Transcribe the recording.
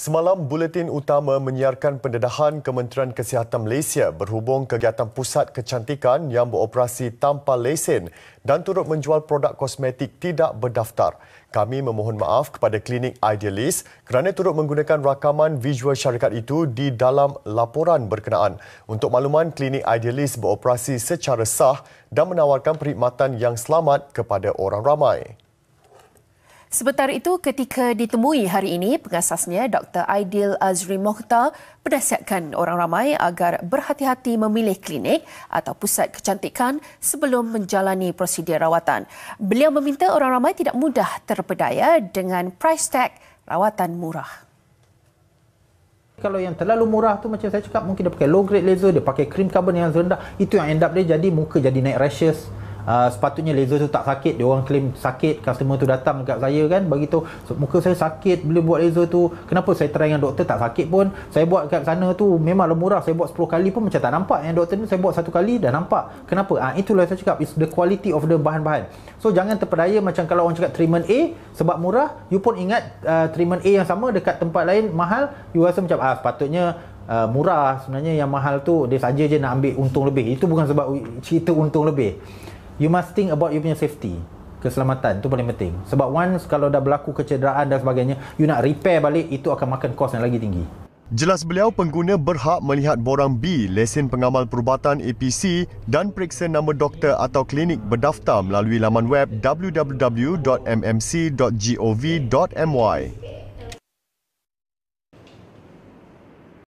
Semalam, Buletin Utama menyiarkan pendedahan Kementerian Kesihatan Malaysia berhubung kegiatan pusat kecantikan yang beroperasi tanpa lesen dan turut menjual produk kosmetik tidak berdaftar. Kami memohon maaf kepada klinik Idealist kerana turut menggunakan rakaman visual syarikat itu di dalam laporan berkenaan. Untuk makluman, klinik Idealist beroperasi secara sah dan menawarkan perkhidmatan yang selamat kepada orang ramai. Sebentar itu, ketika ditemui hari ini, pengasasnya Dr. Aidil Azri Mokhtar penasihatkan orang ramai agar berhati-hati memilih klinik atau pusat kecantikan sebelum menjalani prosedur rawatan. Beliau meminta orang ramai tidak mudah terpedaya dengan price tag rawatan murah. Kalau yang terlalu murah tu macam saya cakap, mungkin dia pakai low grade laser, dia pakai cream carbon yang rendah. Itu yang end up dia jadi muka jadi naik rashes. Ah, sepatutnya laser tu tak sakit dia orang claim sakit customer tu datang dekat saya kan bagi tu so, muka saya sakit bila buat laser tu kenapa saya try dengan doktor tak sakit pun saya buat kat sana tu memanglah murah saya buat 10 kali pun macam tak nampak yang doktor ni saya buat satu kali dah nampak kenapa ah ha, itulah saya cakap is the quality of the bahan-bahan so jangan terpedaya macam kalau orang cakap treatment A sebab murah you pun ingat uh, treatment A yang sama dekat tempat lain mahal you rasa macam ah sepatutnya Uh, murah sebenarnya yang mahal tu dia saja je nak ambil untung lebih itu bukan sebab cerita untung lebih you must think about you punya safety keselamatan tu paling penting sebab once kalau dah berlaku kecederaan dan sebagainya you nak repair balik itu akan makan kos yang lagi tinggi Jelas beliau pengguna berhak melihat borang B, lesen pengamal perubatan APC dan periksa nama doktor atau klinik berdaftar melalui laman web www.mmc.gov.my.